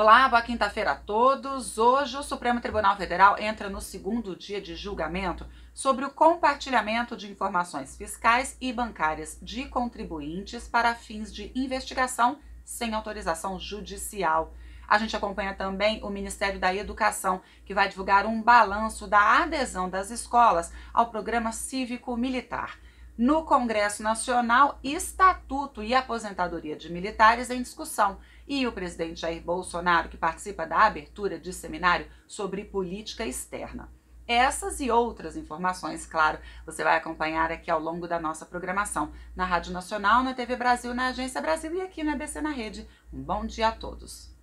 Olá, boa quinta-feira a todos. Hoje o Supremo Tribunal Federal entra no segundo dia de julgamento sobre o compartilhamento de informações fiscais e bancárias de contribuintes para fins de investigação sem autorização judicial. A gente acompanha também o Ministério da Educação, que vai divulgar um balanço da adesão das escolas ao programa cívico-militar no Congresso Nacional Estatuto e Aposentadoria de Militares em discussão. E o presidente Jair Bolsonaro, que participa da abertura de seminário sobre política externa. Essas e outras informações, claro, você vai acompanhar aqui ao longo da nossa programação, na Rádio Nacional, na TV Brasil, na Agência Brasil e aqui na ABC na Rede. Um bom dia a todos.